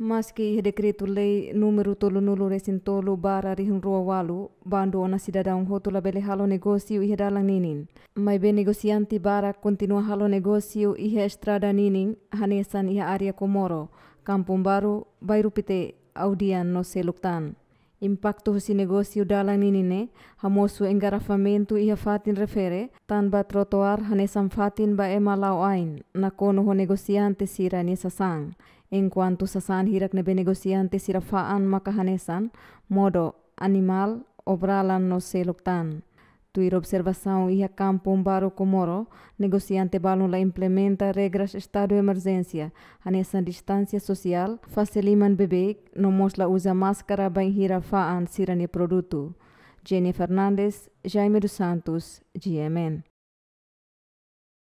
Maski dekretu lei número tolu nulu resin tolu bara rihun rua walu, bandu ona cidadão rotula bele halo negosiu e redalang ninin. Mai be negosianti bara kontinua halo negosiu e estrada ninin, hanesan e area Komoro, Kampung Baru, pite, Audian no Seluktan impacto husi negócio dala ninine hamosu famentu e fatin refere tan ba trotoar hanesam fatin ba ema lau ain na kono ho negociante sira ni sasang en cuanto sasan hirak nebe negociante sira faan maka hanesan modo animal obralan no seloktan Tuir observação e a campo Mbaro Komoro, negociante balula implementa regras estado emergência. A nessa distância social, faciliman bebê, não mostra usa máscara bem faan sirani produto. Jenny Fernandes, Jaime dos Santos, GMN.